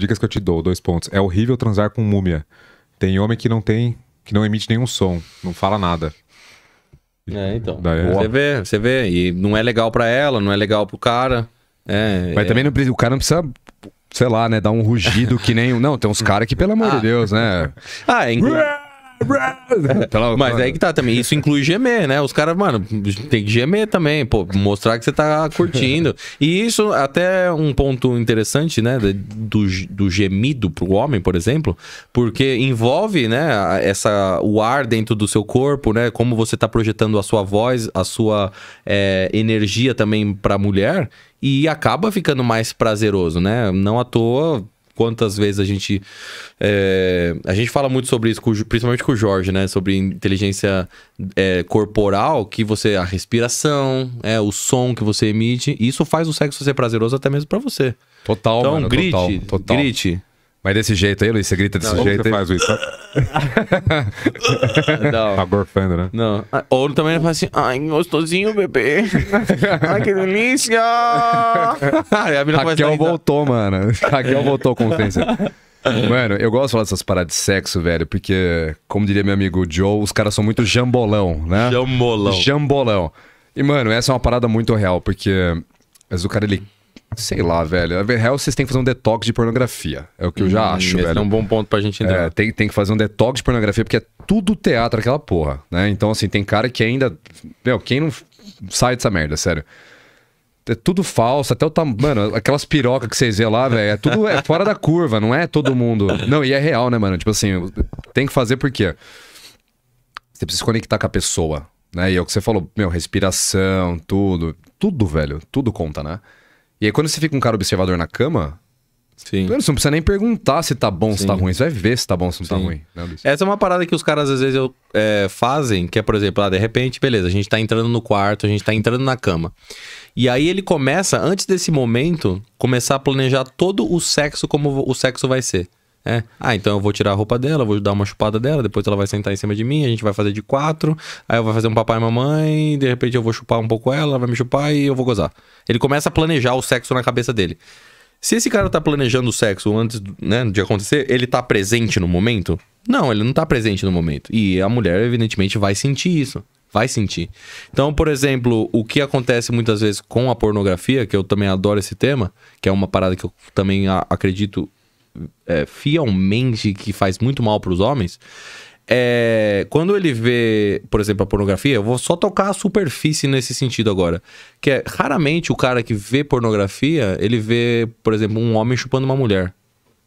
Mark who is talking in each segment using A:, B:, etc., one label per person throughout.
A: Dicas que eu te dou, dois pontos. É horrível transar com múmia. Tem homem que não tem, que não emite nenhum som,
B: não fala nada. É, então. Daí é Você vê, você vê. E não é legal para ela, não é legal pro cara. É,
A: Mas é... também não, o cara não precisa sei lá, né, dar um rugido que nem. Não, tem uns caras que, pelo amor ah. de Deus, né? Ah, é incrível.
B: Mas é aí que tá também. Isso inclui gemer, né? Os caras, mano, tem que gemer também, pô, mostrar que você tá curtindo. E isso, até um ponto interessante, né? Do, do gemido pro homem, por exemplo, porque envolve, né, essa, o ar dentro do seu corpo, né? Como você tá projetando a sua voz, a sua é, energia também pra mulher. E acaba ficando mais prazeroso, né? Não à toa quantas vezes a gente. É, a gente fala muito sobre isso, principalmente com o Jorge, né? Sobre inteligência é, corporal, que você. a respiração, é, o som que você emite. Isso faz o sexo ser prazeroso até mesmo para você. Total, então, mano. Grite, total,
A: total. grite. Mas desse jeito aí, Luiz, você grita desse não, jeito aí? faz, Luiz? não. Tá gorfando, né? Não.
B: Ah, ou também faz assim, ai, gostosinho, bebê. ai, que delícia!
A: Raquel voltou, mano. Raquel voltou com ofensa. Mano, eu gosto de falar dessas paradas de sexo, velho, porque, como diria meu amigo Joe, os caras são muito jambolão, né? Jambolão. Jambolão. E, mano, essa é uma parada muito real, porque às vezes o cara, ele Sei lá, velho. A real, vocês têm que fazer um detox de pornografia. É o que eu já hum, acho, é velho. é um bom ponto pra gente entender. É, tem, tem que fazer um detox de pornografia, porque é tudo teatro aquela porra, né? Então, assim, tem cara que ainda. Meu, quem não sai dessa merda, sério. É tudo falso, até o tamanho. Mano, aquelas pirocas que vocês vê lá, velho, é tudo é fora da curva, não é todo mundo. Não, e é real, né, mano? Tipo assim, tem que fazer porque você precisa se conectar com a pessoa, né? E é o que você falou, meu, respiração, tudo. Tudo, velho, tudo conta, né? E aí, quando você fica um cara observador na cama, Sim. Você não precisa nem perguntar se tá bom, Sim. se tá ruim. Você vai ver se tá bom, se não tá Sim. tá ruim. Né,
B: Essa é uma parada que os caras às vezes eu, é, fazem, que é, por exemplo, ah, de repente, beleza, a gente tá entrando no quarto, a gente tá entrando na cama. E aí ele começa, antes desse momento, começar a planejar todo o sexo como o sexo vai ser. É. Ah, então eu vou tirar a roupa dela, vou dar uma chupada dela, depois ela vai sentar em cima de mim, a gente vai fazer de quatro, aí eu vou fazer um papai e mamãe, de repente eu vou chupar um pouco ela, ela vai me chupar e eu vou gozar. Ele começa a planejar o sexo na cabeça dele. Se esse cara tá planejando o sexo antes né, de acontecer, ele tá presente no momento? Não, ele não tá presente no momento. E a mulher, evidentemente, vai sentir isso. Vai sentir. Então, por exemplo, o que acontece muitas vezes com a pornografia, que eu também adoro esse tema, que é uma parada que eu também acredito é, fielmente que faz muito mal para os homens, é, quando ele vê, por exemplo, a pornografia, eu vou só tocar a superfície nesse sentido agora. Que é raramente o cara que vê pornografia, ele vê, por exemplo, um homem chupando uma mulher.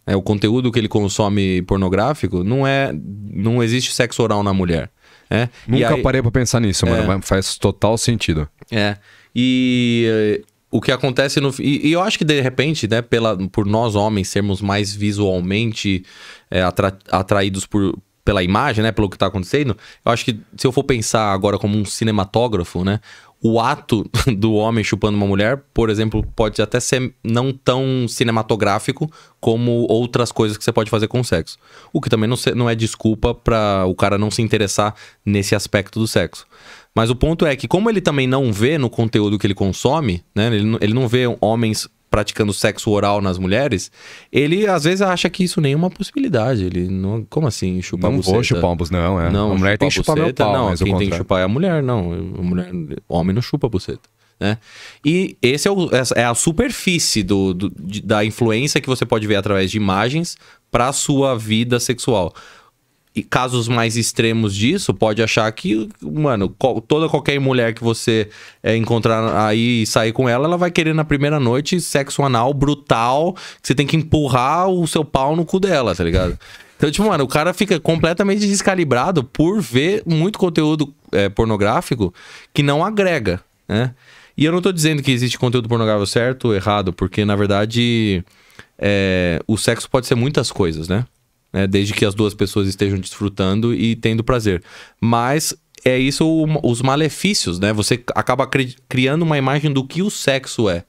B: É, o conteúdo que ele consome pornográfico não é. Não existe sexo
A: oral na mulher. É? Nunca aí, parei pra pensar nisso, é, mano. Faz total sentido.
B: É. E o que acontece no. E, e, eu acho que de repente, né, pela, por nós homens sermos mais visualmente é, atra, atraídos por, pela imagem, né, pelo que está acontecendo, eu acho que se eu for pensar agora como um cinematógrafo, né, o ato do homem chupando uma mulher, por exemplo, pode até ser não tão cinematográfico como outras coisas que você pode fazer com o sexo. O que também não, não é desculpa para o cara não se interessar nesse aspecto do sexo. Mas o ponto é que, como ele também não vê no conteúdo que ele consome, né? Ele, ele não vê homens praticando sexo oral nas mulheres, ele às vezes acha que isso nem é uma possibilidade. Ele não, como assim, chupar Não vou chupar um não, é. Não, a mulher tem que chupar meu pau, não, quem tem que chupar é a mulher, não. A mulher, homem não chupa buceta. Né? E esse é, o, é a superfície do, do, da influência que você pode ver através de imagens para a sua vida sexual e casos mais extremos disso, pode achar que, mano, toda qualquer mulher que você é, encontrar aí e sair com ela, ela vai querer na primeira noite sexo anal brutal, que você tem que empurrar o seu pau no cu dela, tá ligado? Então, tipo, mano, o cara fica completamente descalibrado por ver muito conteúdo é, pornográfico que não agrega, né? E eu não tô dizendo que existe conteúdo pornográfico certo ou errado, porque, na verdade, é, o sexo pode ser muitas coisas, né? né? Desde que as duas pessoas estejam desfrutando e tendo prazer. Mas é isso o, os malefícios, né? Você acaba cri criando uma imagem do que o sexo é.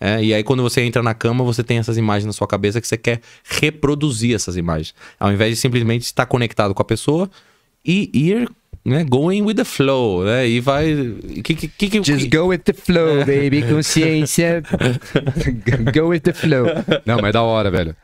B: É, e aí, quando você entra na cama, você tem essas imagens na sua cabeça que você quer reproduzir essas imagens. Ao invés de simplesmente estar conectado com a pessoa e ir né? Going with the flow, né? E vai. Que, que, que, Just go with the
A: flow, baby. Consciência. go with the flow. Não, mas é da hora, velho.